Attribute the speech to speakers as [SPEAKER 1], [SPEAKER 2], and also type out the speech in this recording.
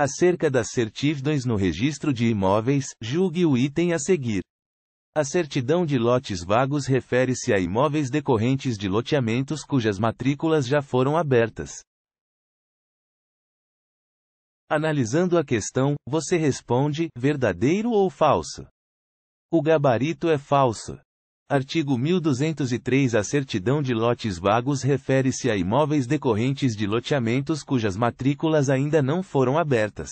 [SPEAKER 1] Acerca das certidões no registro de imóveis, julgue o item a seguir. A certidão de lotes vagos refere-se a imóveis decorrentes de loteamentos cujas matrículas já foram abertas. Analisando a questão, você responde: verdadeiro ou falso? O gabarito é falso. Artigo 1203 A certidão de lotes vagos refere-se a imóveis decorrentes de loteamentos cujas matrículas ainda não foram abertas.